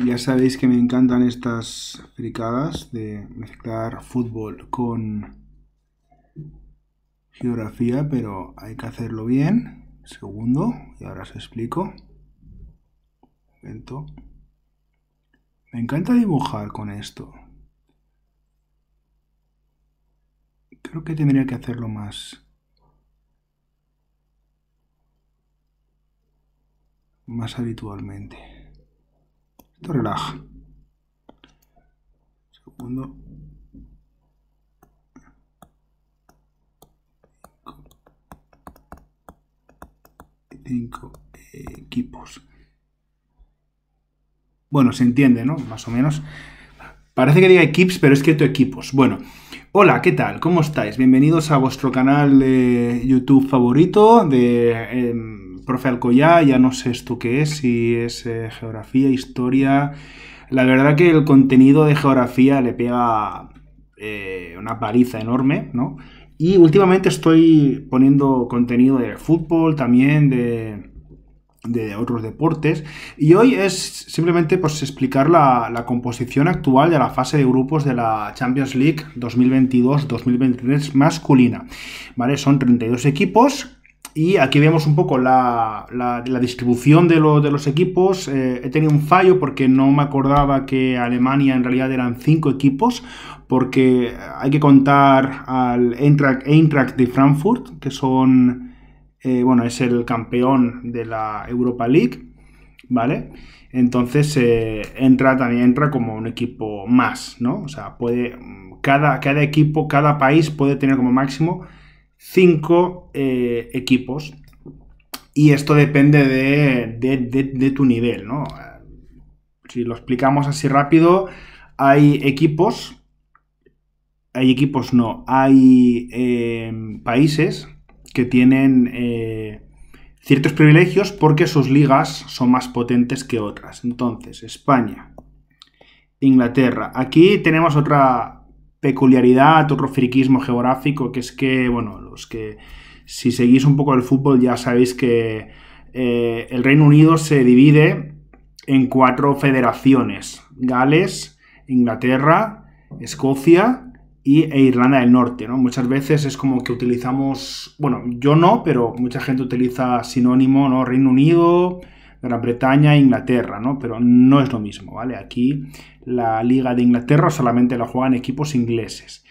Ya sabéis que me encantan estas fricadas de mezclar fútbol con geografía, pero hay que hacerlo bien. Segundo, y ahora os explico. Vento. Me encanta dibujar con esto. Creo que tendría que hacerlo más. más habitualmente relaja. Segundo. Cinco eh, equipos. Bueno, se entiende, ¿no? Más o menos. Parece que diga equipos, pero que escrito equipos. Bueno, Hola, ¿qué tal? ¿Cómo estáis? Bienvenidos a vuestro canal de YouTube favorito de em, profe Alcoyá, ya no sé tú qué es, si es eh, geografía, historia. La verdad que el contenido de geografía le pega eh, una paliza enorme, ¿no? Y últimamente estoy poniendo contenido de fútbol, también de, otros deportes. Y hoy es simplemente pues, explicar la, la, composición actual de la fase de grupos de la Champions League 2022-2023 masculina. ¿Vale? Son 32 equipos y aquí vemos un poco la, distribución de, los equipos. Eh, he tenido un fallo porque no me acordaba que Alemania en realidad eran cinco equipos, porque hay que contar al Eintracht, Eintracht de Frankfurt, que son, eh, bueno, es el campeón de la Europa League, ¿vale? Entonces eh, entra también entra como un equipo más, ¿no? O sea, puede cada, cada equipo, cada país puede tener como máximo cinco eh, equipos. Y esto depende de, tu nivel, Si lo explicamos así rápido, hay equipos, hay equipos no, hay em, países que tienen eh, ciertos privilegios porque sus ligas son más potentes que otras. Entonces, España, Inglaterra. Aquí tenemos otra, peculiaridad, otro friquismo geográfico, que es que, bueno, los que si seguís un poco el fútbol ya sabéis que eh, el Reino Unido se divide en cuatro federaciones, Gales, Inglaterra, Escocia y, e Irlanda del Norte, ¿no? Muchas veces es como que utilizamos, bueno, yo no, pero mucha gente utiliza sinónimo, ¿no? Reino Unido, Gran Bretaña e Inglaterra, ¿no? Pero no es lo mismo, ¿vale? Aquí la Liga de Inglaterra solamente la juegan equipos ingleses.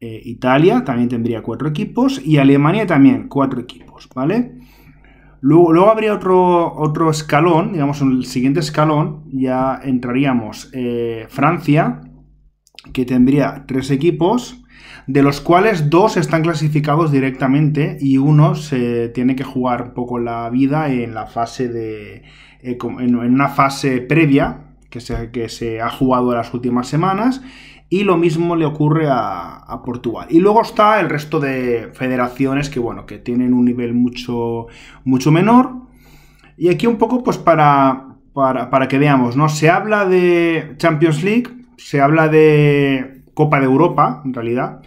Eh, Italia también tendría cuatro equipos y Alemania también cuatro equipos, ¿vale? Luego, habría otro, otro escalón, digamos, en el siguiente escalón, ya entraríamos eh, Francia, que tendría tres equipos, de los cuales dos están clasificados directamente y uno se tiene que jugar un poco la vida en la fase de. Eh, en una fase previa que se, ha jugado las últimas semanas. Y lo mismo le ocurre a, a, Portugal. Y luego está el resto de federaciones que, bueno, que tienen un nivel mucho, mucho menor. Y aquí un poco, pues, para, para, para que veamos, ¿no? Se habla de Champions League, se habla de Copa de Europa, en realidad.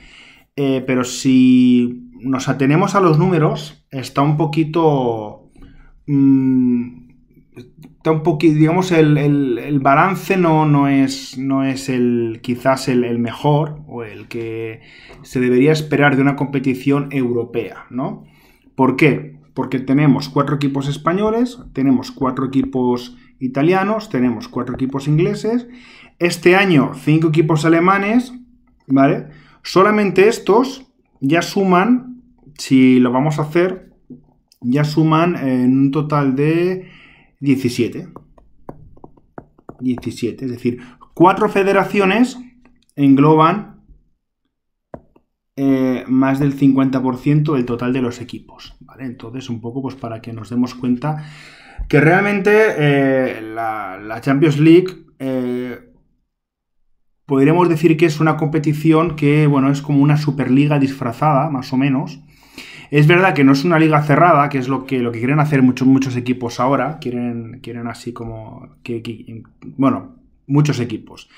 Eh, pero si nos atenemos a los números, está un poquito. Mm, está un poquito. Digamos, el, balance no, no, es, no es el quizás el, el, mejor o el que se debería esperar de una competición europea, ¿no? ¿Por qué? Porque tenemos cuatro equipos españoles, tenemos cuatro equipos italianos, tenemos cuatro equipos ingleses. Este año, cinco equipos alemanes, ¿vale? Solamente estos ya suman, si lo vamos a hacer, ya suman en un total de 17. 17, es decir, cuatro federaciones engloban eh, más del 50% del total de los equipos, ¿vale? Entonces, un poco pues para que nos demos cuenta que realmente eh, la, Champions League... Eh, podríamos decir que es una competición que, bueno, es como una superliga disfrazada, más o menos. Es verdad que no es una liga cerrada, que es lo que, lo que quieren hacer muchos, muchos equipos ahora. Quieren, quieren así como. bueno, muchos equipos.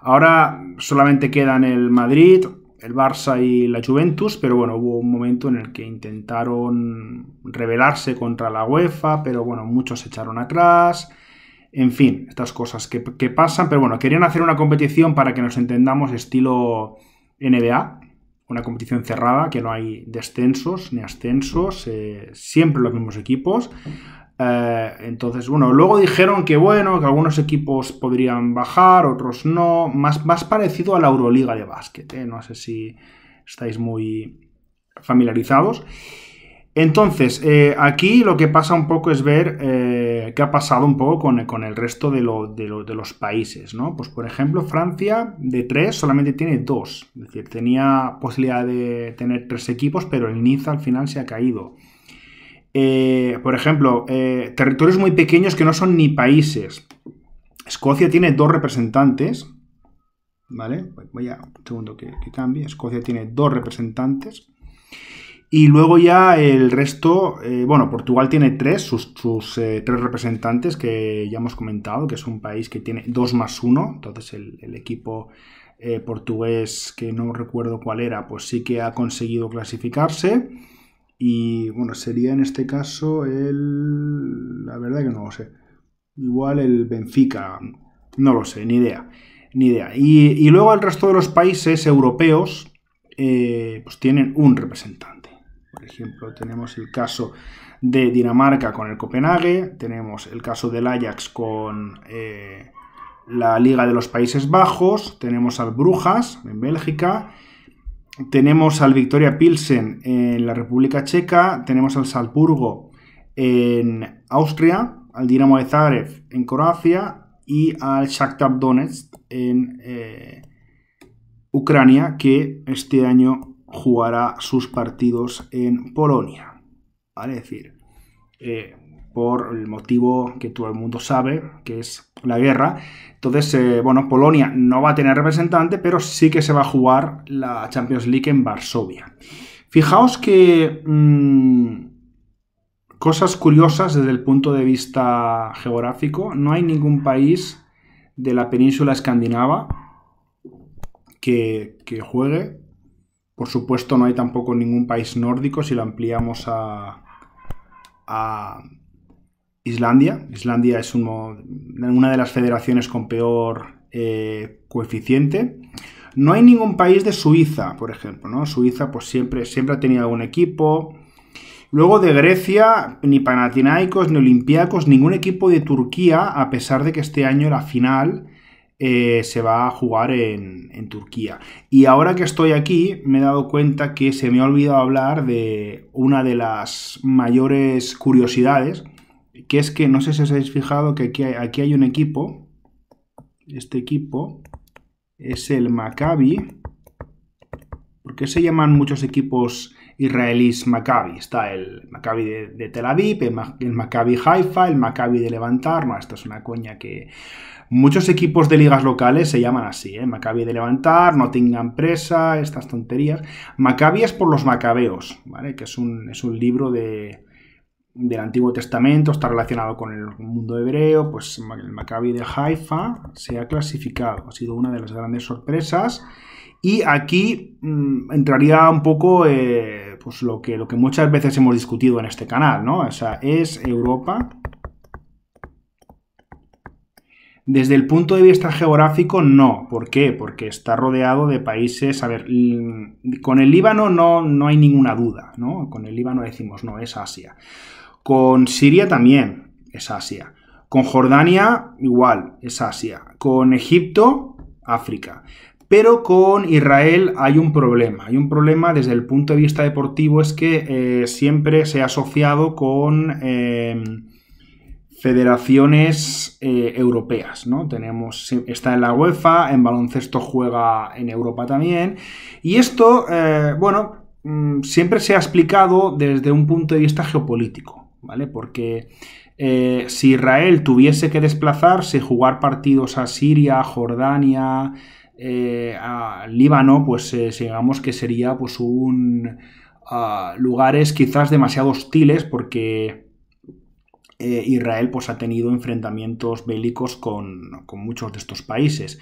Ahora solamente quedan el Madrid, el Barça y la Juventus, pero bueno, hubo un momento en el que intentaron rebelarse contra la UEFA, pero bueno, muchos se echaron atrás. En fin, estas cosas que, pasan, pero bueno, querían hacer una competición para que nos entendamos estilo NBA, una competición cerrada, que no hay descensos ni ascensos, eh, siempre los mismos equipos. Eh, entonces, bueno, luego dijeron que bueno, que algunos equipos podrían bajar, otros no, más, más parecido a la Euroliga de básquet, eh, no sé si estáis muy familiarizados. Entonces, eh, aquí lo que pasa un poco es ver eh, qué ha pasado un poco con, el resto de, los países, ¿no? Pues, por ejemplo, Francia de tres solamente tiene dos. Es decir, tenía posibilidad de tener tres equipos, pero el Niza al final se ha caído. Eh, por ejemplo, territorios muy pequeños que no son ni países. Escocia tiene dos representantes, ¿vale? Voy a un segundo que, que cambie. Escocia tiene dos representantes. Y luego ya el resto, eh, bueno, Portugal tiene tres, sus, eh, tres representantes que ya hemos comentado, que es un país que tiene dos más uno, entonces el, equipo eh, portugués, que no recuerdo cuál era, pues sí que ha conseguido clasificarse. Y bueno, sería en este caso el... La verdad que no lo sé. Igual el Benfica, no lo sé, ni idea. Ni idea. y luego el resto de los países europeos pues tienen un representante. Por ejemplo, tenemos el caso de Dinamarca con el Copenhague, tenemos el caso del Ajax con eh, la Liga de los Países Bajos, tenemos al Brujas en Bélgica, tenemos al Victoria Pilsen en la República Checa, tenemos al Salzburgo en Austria, al Dinamo de Zagreb en Croacia y al Shakhtar Donetsk en eh, Ucrania, que este año jugará sus partidos en Polonia. ¿Vale? decir, eh, por el motivo que todo el mundo sabe, que es la guerra. Entonces, eh, bueno, Polonia no va a tener representante, pero sí que se va a jugar la Champions League en Varsovia. Fijaos que mm, cosas curiosas desde el punto de vista geográfico, no hay ningún país de la península escandinava que juegue por supuesto, no hay tampoco ningún país nórdico si lo ampliamos a, Islandia. Islandia es una de las federaciones con peor eh, coeficiente. No hay ningún país de Suiza, por ejemplo, ¿no? Suiza pues siempre, siempre ha tenido algún equipo. Luego de Grecia, ni panatinaicos ni Olympiacos, ningún equipo de Turquía, a pesar de que este año la final eh, se va a jugar en, Turquía. Y ahora que estoy aquí, me he dado cuenta que se me ha olvidado hablar de una de las mayores curiosidades, que es que no sé si os habéis fijado que aquí hay, un equipo, este equipo es el Maccabi, porque se llaman muchos equipos israelíes Maccabi. Está el Maccabi de, Tel Aviv, el, Maccabi Haifa, el Maccabi de Levantar. esta es una coña que Muchos equipos de ligas locales se llaman así, ¿eh? Maccabi de Levantar, no tengan Presa, estas tonterías. Maccabi es por los macabeos, Que es un, libro del Antiguo Testamento, está relacionado con el mundo hebreo, pues el Maccabi de Haifa se ha clasificado, ha sido una de las grandes sorpresas. Y aquí mm, entraría un poco eh, pues lo, que, lo que muchas veces hemos discutido en este canal, ¿no? O sea, es Europa desde el punto de vista geográfico, no. ¿Por qué? Porque está rodeado de países. A ver, con el Líbano no, no hay ninguna duda, ¿no? Con el Líbano decimos, no, es Asia. Con Siria también es Asia. Con Jordania, igual, es Asia. Con Egipto, África. Pero con Israel hay un problema. Hay un problema desde el punto de vista deportivo, es que eh, siempre se ha asociado con. Eh, federaciones eh, europeas, ¿no? Tenemos, está en la UEFA, en baloncesto juega en Europa también. Y esto, eh, bueno, mm, siempre se ha explicado desde un punto de vista geopolítico, ¿vale? Porque eh, si Israel tuviese que desplazarse, jugar partidos a Siria, Jordania, Líbano, pues digamos que sería pues un... Ah, lugares quizás demasiado hostiles porque eh, Israel pues, ha tenido enfrentamientos bélicos con, muchos de estos países.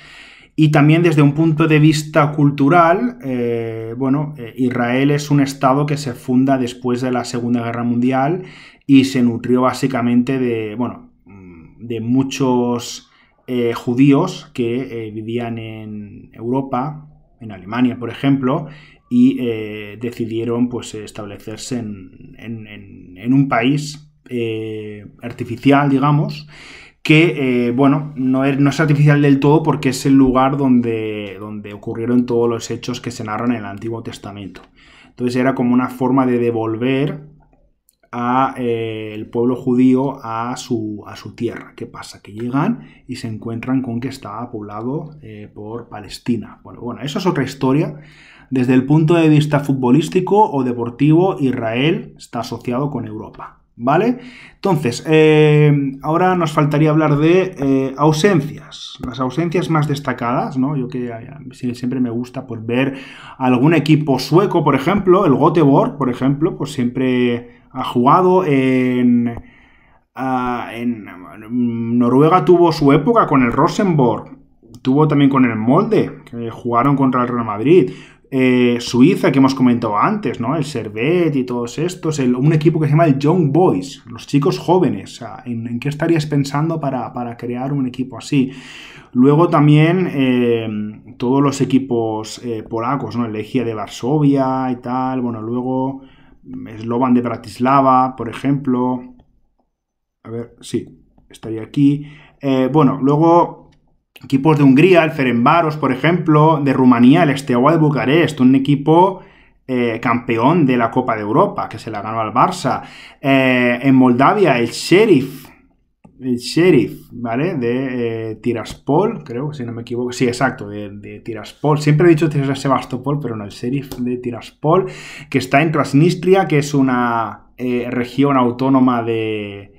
Y también desde un punto de vista cultural, eh, bueno, eh, Israel es un estado que se funda después de la Segunda Guerra Mundial y se nutrió básicamente de, bueno, mm, de muchos judíos que vivían en Europa, en Alemania, por ejemplo, y decidieron pues, establecerse en, en un país eh, artificial, digamos, que, eh, bueno, er, no es, artificial del todo porque es el lugar donde, donde ocurrieron todos los hechos que se narran en el Antiguo Testamento. Entonces era como una forma de devolver al eh, pueblo judío a su, a su, tierra. ¿Qué pasa? Que llegan y se encuentran con que está poblado por Palestina. Bueno, bueno, eso es otra historia. Desde el punto de vista futbolístico o deportivo, Israel está asociado con Europa. ¿Vale? Entonces, eh, ahora nos faltaría hablar de eh, ausencias. Las ausencias más destacadas, ¿no? Yo que siempre me gusta por pues, ver algún equipo sueco, por ejemplo, el Göteborg, por ejemplo, pues siempre ha jugado en, en mm, Noruega tuvo su época con el Rosenborg, tuvo también con el Molde, que jugaron contra el Real Madrid, eh, Suiza que hemos comentado antes, ¿no? El Servet y todos estos, un equipo que se llama el Young Boys, los chicos jóvenes. ¿en, qué estarías pensando para, crear un equipo así? Luego también eh, todos los equipos eh, polacos, ¿no? El Legia de Varsovia y tal, bueno, luego Slovan de Bratislava, por ejemplo. A ver, sí, estaría aquí. bueno, luego Equipos de Hungría, el Ferenbaros, por ejemplo, de Rumanía, el Steaua de Bucarest, un equipo eh, campeón de la Copa de Europa, que se la ganó al Barça. Eh, en Moldavia, el Sheriff, el Sheriff, ¿vale? De eh, Tiraspol, creo, si no me equivoco. Sí, exacto, de, Tiraspol. Siempre he dicho Sebastopol, pero no, el Sheriff de Tiraspol, que está en Transnistria, que es una región autónoma de,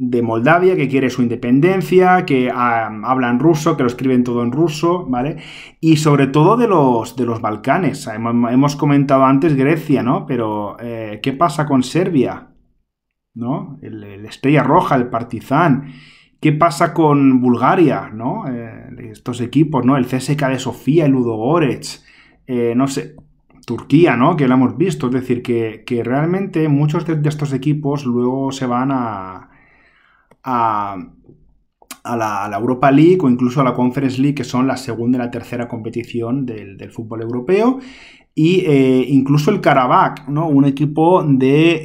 de Moldavia, que quiere su independencia, que hablan ruso, que lo escriben todo en ruso, ¿vale? Y sobre todo de los, de los Balcanes. Hemos, comentado antes Grecia, ¿no? Pero, eh, ¿qué pasa con Serbia? ¿No? El, Estrella Roja, el Partizan. ¿Qué pasa con Bulgaria, ¿no? Eh, estos equipos, ¿no? El CSK de Sofía, el Ludogorets, eh, no sé, Turquía, ¿no? Que lo hemos visto. Es decir, que, realmente muchos de estos equipos luego se van a a, la, Europa League o incluso a la Conference League, que son la segunda y la tercera competición del, fútbol europeo. e incluso el Karabakh, ¿no? un equipo de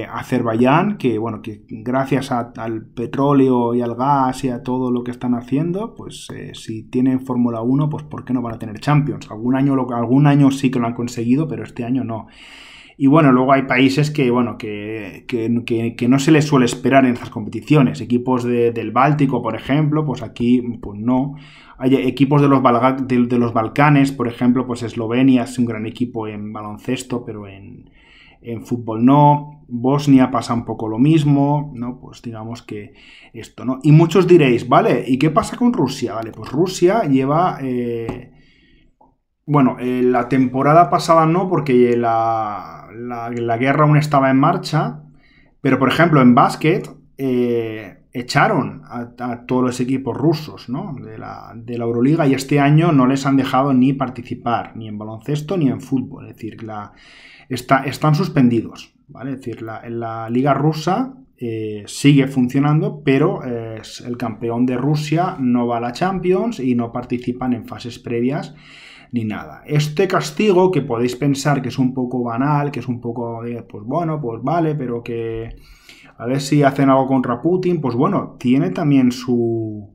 eh, Azerbaiyán, que bueno, que gracias al petróleo y al gas y a todo lo que están haciendo, pues eh, si tienen Fórmula 1, pues ¿por qué no van a tener Champions? Algún año, algún año sí que lo han conseguido, pero este año no. Y bueno, luego hay países que, bueno, que, no se les suele esperar en esas competiciones. Equipos del Báltico, por ejemplo, pues aquí, pues no. Hay equipos de los, los Balcanes, por ejemplo, pues Eslovenia es un gran equipo en baloncesto, pero en, fútbol no, Bosnia pasa un poco lo mismo, ¿no? Pues digamos que esto, ¿no? Y muchos diréis, vale, ¿y qué pasa con Rusia? Vale, pues Rusia lleva eh, bueno, eh, la temporada pasada no, porque la, guerra aún estaba en marcha. Pero, por ejemplo, en básquet eh, echaron a, todos los equipos rusos ¿no? de, la, de, la, Euroliga y este año no les han dejado ni participar, ni en baloncesto ni en fútbol. Es decir, está, están suspendidos. ¿vale? Es decir, la, liga rusa eh, sigue funcionando, pero el campeón de Rusia no va a la Champions y no participan en fases previas ni nada. Este castigo, que podéis pensar que es un poco banal, que es un poco pues bueno, pues vale, pero que a ver si hacen algo contra Putin, pues bueno, tiene también su,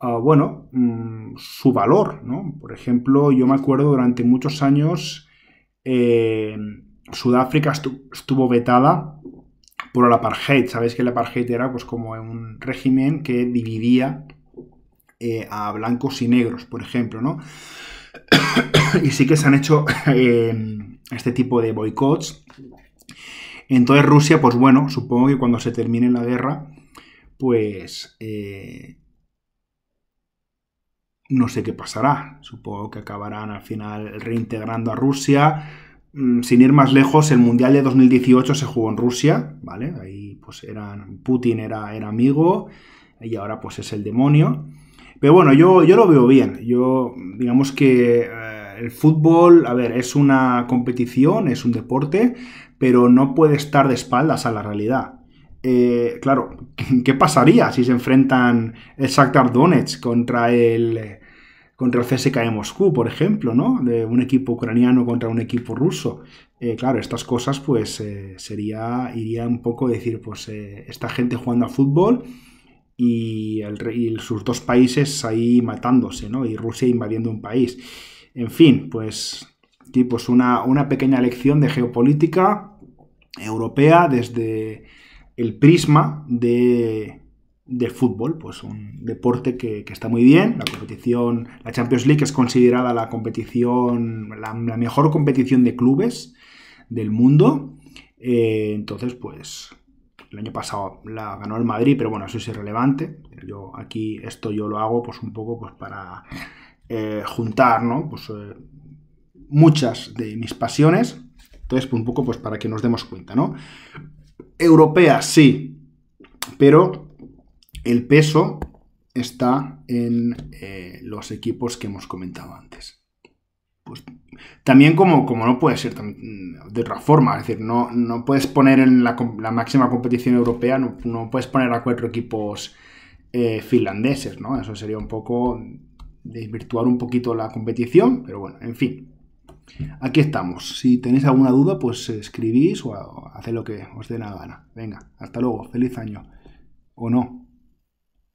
ah, bueno, mm, su valor, ¿no? Por ejemplo, yo me acuerdo durante muchos años em, Sudáfrica estuvo vetada por el apartheid. Sabéis que el apartheid era pues como un régimen que dividía eh, a blancos y negros, por ejemplo, ¿no? y sí que se han hecho eh, este tipo de boicots. Entonces Rusia, pues bueno, supongo que cuando se termine la guerra, pues eh, no sé qué pasará. Supongo que acabarán al final reintegrando a Rusia. Mm, sin ir más lejos, el Mundial de 2018 se jugó en Rusia, ¿vale? Ahí pues eran, Putin era, era amigo y ahora pues es el demonio. Pero bueno, yo, lo veo bien. Yo, digamos que eh, el fútbol, a ver, es una competición, es un deporte, pero no puede estar de espaldas a la realidad. Eh, claro, ¿qué pasaría si se enfrentan el Shakhtar Donetsk contra el contra el CSKA de Moscú, por ejemplo, ¿no? De un equipo ucraniano contra un equipo ruso. Eh, claro, estas cosas, pues sería, iría un poco decir, pues esta gente jugando a fútbol y, sus dos países ahí matándose, ¿no? Y Rusia invadiendo un país. En fin, pues, pues una, pequeña lección de geopolítica europea desde el prisma de, del fútbol, pues un deporte que, está muy bien, la competición, la Champions League es considerada la competición, la, mejor competición de clubes del mundo, eh, entonces pues el año pasado la ganó el Madrid, pero bueno, eso es irrelevante. Yo aquí esto yo lo hago pues un poco pues para eh, juntar, ¿no? Pues eh, muchas de mis pasiones. Entonces, pues, un poco pues para que nos demos cuenta, ¿no? Europea, sí, pero el peso está en eh, los equipos que hemos comentado antes. Pues también como, como no puede ser mm, de otra forma, es decir, no, no puedes poner en la, máxima competición europea, no, puedes poner a cuatro equipos eh, finlandeses, ¿no? Eso sería un poco desvirtuar un poquito la competición, pero bueno, en fin. Aquí estamos. Si tenéis alguna duda, pues escribís o, o lo que os dé la gana. Venga, hasta luego, feliz año. O no.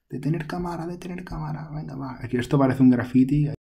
De tener cámara, de tener cámara. Venga, va. Aquí esto parece un graffiti.